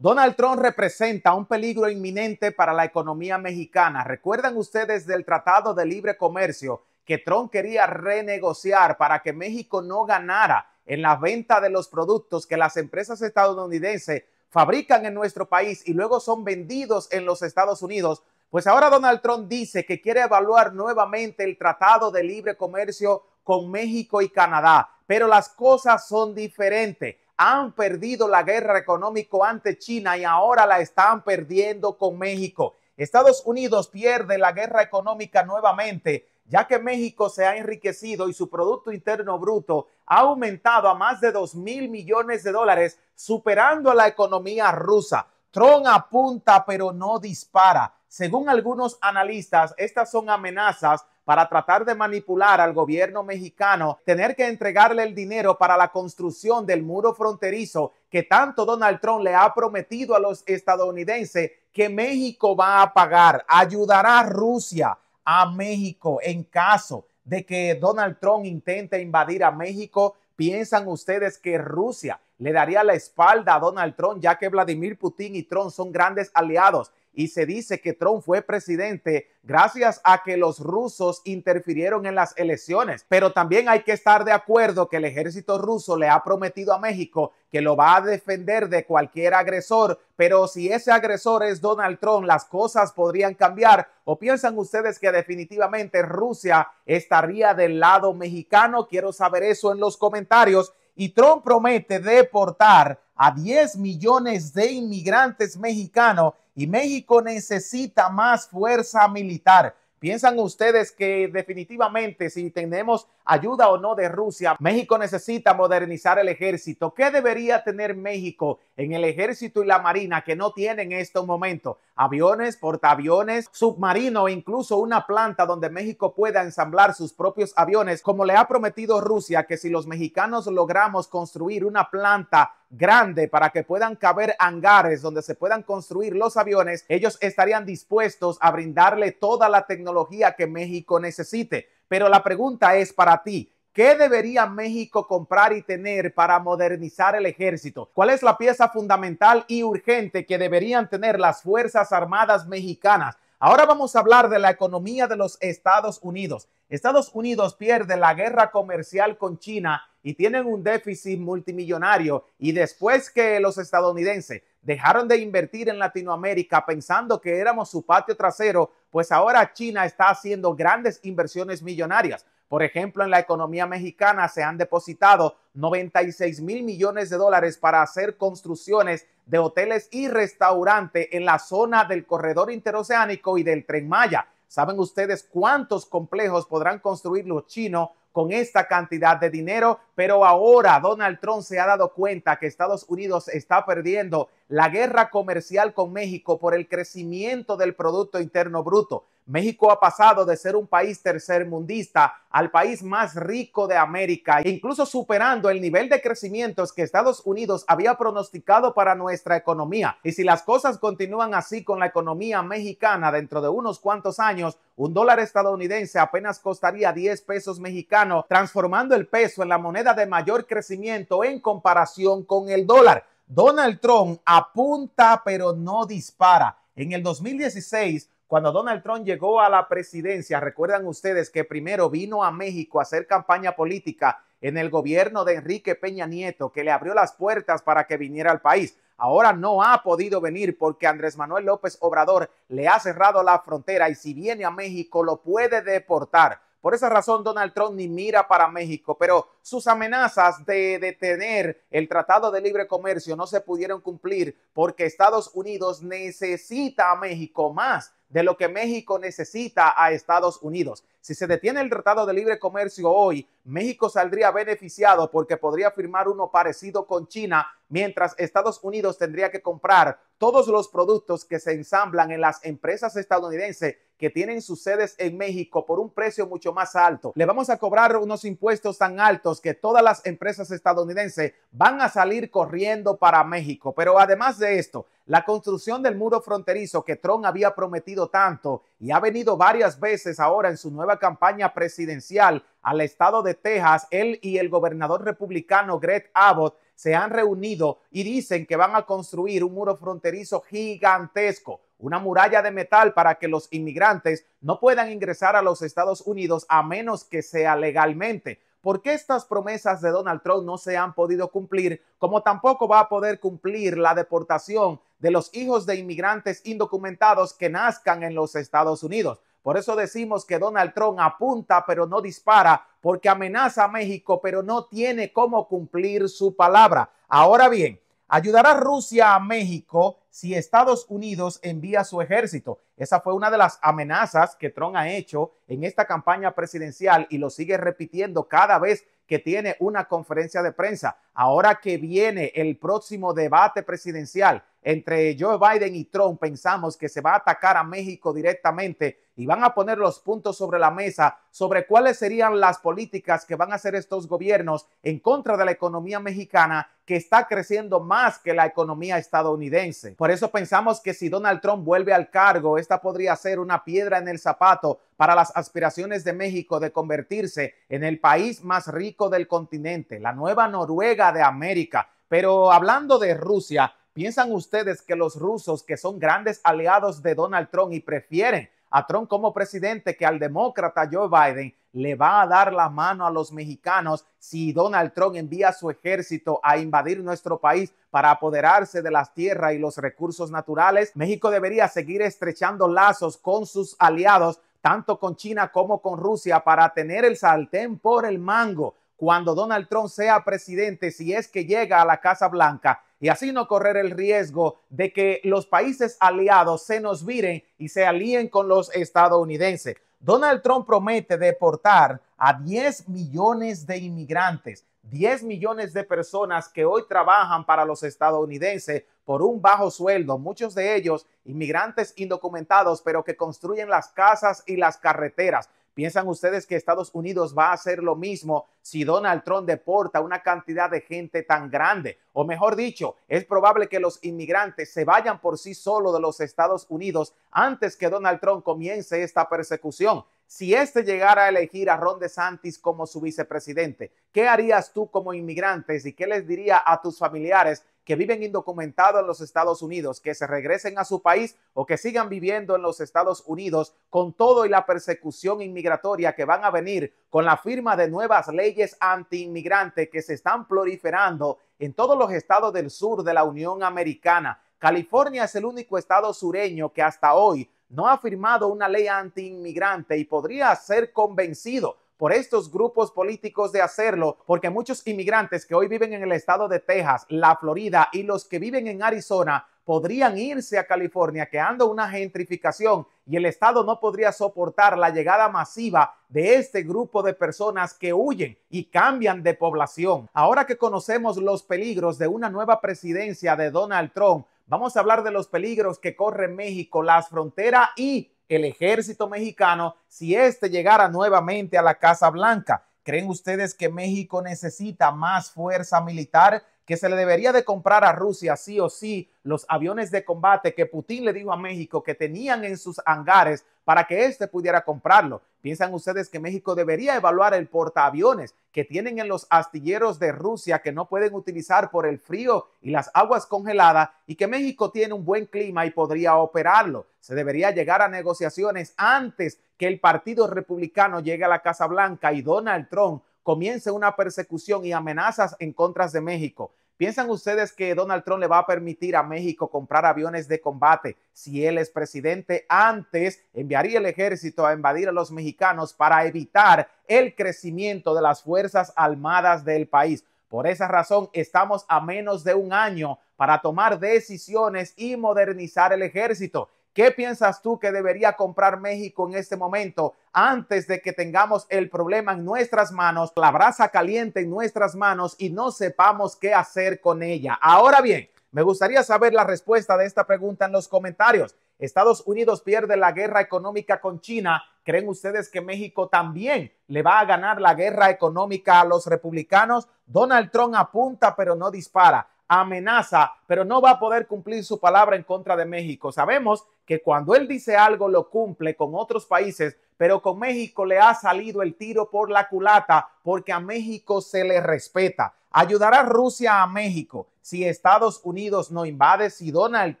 Donald Trump representa un peligro inminente para la economía mexicana. ¿Recuerdan ustedes del Tratado de Libre Comercio que Trump quería renegociar para que México no ganara en la venta de los productos que las empresas estadounidenses fabrican en nuestro país y luego son vendidos en los Estados Unidos? Pues ahora Donald Trump dice que quiere evaluar nuevamente el Tratado de Libre Comercio con México y Canadá, pero las cosas son diferentes han perdido la guerra económica ante China y ahora la están perdiendo con México. Estados Unidos pierde la guerra económica nuevamente, ya que México se ha enriquecido y su Producto Interno Bruto ha aumentado a más de 2 mil millones de dólares, superando a la economía rusa. Trump apunta pero no dispara. Según algunos analistas, estas son amenazas para tratar de manipular al gobierno mexicano, tener que entregarle el dinero para la construcción del muro fronterizo que tanto Donald Trump le ha prometido a los estadounidenses que México va a pagar, ayudará a Rusia a México en caso de que Donald Trump intente invadir a México. ¿Piensan ustedes que Rusia le daría la espalda a Donald Trump, ya que Vladimir Putin y Trump son grandes aliados y se dice que Trump fue presidente gracias a que los rusos interfirieron en las elecciones. Pero también hay que estar de acuerdo que el ejército ruso le ha prometido a México que lo va a defender de cualquier agresor, pero si ese agresor es Donald Trump, las cosas podrían cambiar. ¿O piensan ustedes que definitivamente Rusia estaría del lado mexicano? Quiero saber eso en los comentarios. Y Trump promete deportar a 10 millones de inmigrantes mexicanos y México necesita más fuerza militar. ¿Piensan ustedes que definitivamente si tenemos ayuda o no de Rusia, México necesita modernizar el ejército? ¿Qué debería tener México en el ejército y la marina que no tiene en estos momentos? aviones, portaaviones, submarino e incluso una planta donde México pueda ensamblar sus propios aviones, como le ha prometido Rusia que si los mexicanos logramos construir una planta grande para que puedan caber hangares donde se puedan construir los aviones, ellos estarían dispuestos a brindarle toda la tecnología que México necesite. Pero la pregunta es para ti, ¿Qué debería México comprar y tener para modernizar el ejército? ¿Cuál es la pieza fundamental y urgente que deberían tener las Fuerzas Armadas mexicanas? Ahora vamos a hablar de la economía de los Estados Unidos. Estados Unidos pierde la guerra comercial con China y tienen un déficit multimillonario y después que los estadounidenses dejaron de invertir en Latinoamérica pensando que éramos su patio trasero, pues ahora China está haciendo grandes inversiones millonarias. Por ejemplo, en la economía mexicana se han depositado 96 mil millones de dólares para hacer construcciones de hoteles y restaurantes en la zona del corredor interoceánico y del tren Maya. ¿Saben ustedes cuántos complejos podrán construir los chinos con esta cantidad de dinero? Pero ahora Donald Trump se ha dado cuenta que Estados Unidos está perdiendo la guerra comercial con México por el crecimiento del Producto Interno Bruto. México ha pasado de ser un país tercermundista al país más rico de América, incluso superando el nivel de crecimiento que Estados Unidos había pronosticado para nuestra economía. Y si las cosas continúan así con la economía mexicana dentro de unos cuantos años, un dólar estadounidense apenas costaría 10 pesos mexicanos, transformando el peso en la moneda de mayor crecimiento en comparación con el dólar. Donald Trump apunta pero no dispara. En el 2016, cuando Donald Trump llegó a la presidencia, recuerdan ustedes que primero vino a México a hacer campaña política en el gobierno de Enrique Peña Nieto, que le abrió las puertas para que viniera al país. Ahora no ha podido venir porque Andrés Manuel López Obrador le ha cerrado la frontera y si viene a México lo puede deportar. Por esa razón Donald Trump ni mira para México, pero sus amenazas de detener el Tratado de Libre Comercio no se pudieron cumplir porque Estados Unidos necesita a México más de lo que México necesita a Estados Unidos. Si se detiene el Tratado de Libre Comercio hoy, México saldría beneficiado porque podría firmar uno parecido con China, mientras Estados Unidos tendría que comprar todos los productos que se ensamblan en las empresas estadounidenses que tienen sus sedes en México por un precio mucho más alto. Le vamos a cobrar unos impuestos tan altos que todas las empresas estadounidenses van a salir corriendo para México. Pero además de esto, la construcción del muro fronterizo que Trump había prometido tanto y ha venido varias veces ahora en su nueva campaña presidencial al estado de Texas, él y el gobernador republicano Greg Abbott se han reunido y dicen que van a construir un muro fronterizo gigantesco, una muralla de metal para que los inmigrantes no puedan ingresar a los Estados Unidos a menos que sea legalmente por qué estas promesas de Donald Trump no se han podido cumplir, como tampoco va a poder cumplir la deportación de los hijos de inmigrantes indocumentados que nazcan en los Estados Unidos. Por eso decimos que Donald Trump apunta pero no dispara, porque amenaza a México pero no tiene cómo cumplir su palabra. Ahora bien, Ayudará Rusia a México si Estados Unidos envía su ejército. Esa fue una de las amenazas que Trump ha hecho en esta campaña presidencial y lo sigue repitiendo cada vez que tiene una conferencia de prensa. Ahora que viene el próximo debate presidencial entre Joe Biden y Trump, pensamos que se va a atacar a México directamente y van a poner los puntos sobre la mesa sobre cuáles serían las políticas que van a hacer estos gobiernos en contra de la economía mexicana que está creciendo más que la economía estadounidense. Por eso pensamos que si Donald Trump vuelve al cargo, esta podría ser una piedra en el zapato para las aspiraciones de México de convertirse en el país más rico del continente, la nueva Noruega de América. Pero hablando de Rusia, ¿Piensan ustedes que los rusos, que son grandes aliados de Donald Trump y prefieren a Trump como presidente que al demócrata Joe Biden, le va a dar la mano a los mexicanos si Donald Trump envía su ejército a invadir nuestro país para apoderarse de las tierras y los recursos naturales? México debería seguir estrechando lazos con sus aliados, tanto con China como con Rusia, para tener el saltén por el mango cuando Donald Trump sea presidente, si es que llega a la Casa Blanca y así no correr el riesgo de que los países aliados se nos viren y se alíen con los estadounidenses. Donald Trump promete deportar a 10 millones de inmigrantes, 10 millones de personas que hoy trabajan para los estadounidenses por un bajo sueldo, muchos de ellos inmigrantes indocumentados, pero que construyen las casas y las carreteras. ¿Piensan ustedes que Estados Unidos va a hacer lo mismo si Donald Trump deporta una cantidad de gente tan grande? O mejor dicho, es probable que los inmigrantes se vayan por sí solos de los Estados Unidos antes que Donald Trump comience esta persecución si este llegara a elegir a Ron DeSantis como su vicepresidente, ¿qué harías tú como inmigrante y qué les diría a tus familiares que viven indocumentados en los Estados Unidos, que se regresen a su país o que sigan viviendo en los Estados Unidos con todo y la persecución inmigratoria que van a venir con la firma de nuevas leyes antiinmigrantes que se están proliferando en todos los estados del sur de la Unión Americana. California es el único estado sureño que hasta hoy no ha firmado una ley antiinmigrante y podría ser convencido por estos grupos políticos de hacerlo, porque muchos inmigrantes que hoy viven en el estado de Texas, la Florida y los que viven en Arizona podrían irse a California, creando una gentrificación y el estado no podría soportar la llegada masiva de este grupo de personas que huyen y cambian de población. Ahora que conocemos los peligros de una nueva presidencia de Donald Trump, Vamos a hablar de los peligros que corre México, las fronteras y el ejército mexicano si éste llegara nuevamente a la Casa Blanca. ¿Creen ustedes que México necesita más fuerza militar? ¿Que se le debería de comprar a Rusia sí o sí los aviones de combate que Putin le dijo a México que tenían en sus hangares para que éste pudiera comprarlo? ¿Piensan ustedes que México debería evaluar el portaaviones que tienen en los astilleros de Rusia que no pueden utilizar por el frío y las aguas congeladas y que México tiene un buen clima y podría operarlo? Se debería llegar a negociaciones antes que el Partido Republicano llegue a la Casa Blanca y Donald Trump comience una persecución y amenazas en contra de México. ¿Piensan ustedes que Donald Trump le va a permitir a México comprar aviones de combate si él es presidente? Antes enviaría el ejército a invadir a los mexicanos para evitar el crecimiento de las Fuerzas Armadas del país. Por esa razón estamos a menos de un año para tomar decisiones y modernizar el ejército. ¿Qué piensas tú que debería comprar México en este momento antes de que tengamos el problema en nuestras manos, la brasa caliente en nuestras manos y no sepamos qué hacer con ella? Ahora bien, me gustaría saber la respuesta de esta pregunta en los comentarios. Estados Unidos pierde la guerra económica con China. ¿Creen ustedes que México también le va a ganar la guerra económica a los republicanos? Donald Trump apunta pero no dispara amenaza, pero no va a poder cumplir su palabra en contra de México. Sabemos que cuando él dice algo lo cumple con otros países, pero con México le ha salido el tiro por la culata porque a México se le respeta. Ayudará Rusia a México si Estados Unidos no invade, si Donald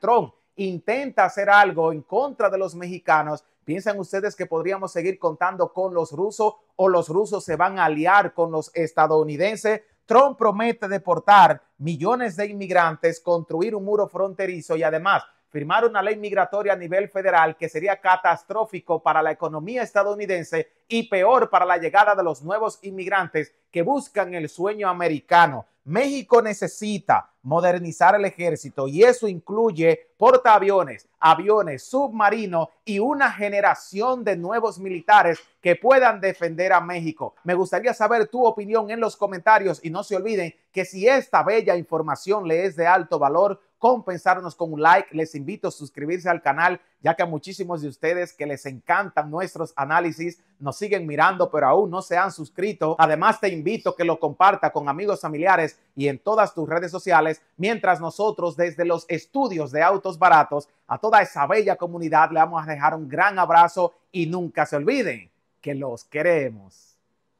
Trump intenta hacer algo en contra de los mexicanos, ¿Piensan ustedes que podríamos seguir contando con los rusos o los rusos se van a aliar con los estadounidenses? Trump promete deportar millones de inmigrantes, construir un muro fronterizo y además firmar una ley migratoria a nivel federal que sería catastrófico para la economía estadounidense y peor para la llegada de los nuevos inmigrantes que buscan el sueño americano. México necesita modernizar el ejército y eso incluye portaaviones, aviones, submarinos y una generación de nuevos militares que puedan defender a México. Me gustaría saber tu opinión en los comentarios y no se olviden que si esta bella información le es de alto valor, compensarnos con un like. Les invito a suscribirse al canal, ya que a muchísimos de ustedes que les encantan nuestros análisis nos siguen mirando, pero aún no se han suscrito. Además, te invito que lo comparta con amigos familiares y en todas tus redes sociales, mientras nosotros desde los estudios de autos baratos a toda esa bella comunidad le vamos a dejar un gran abrazo y nunca se olviden que los queremos.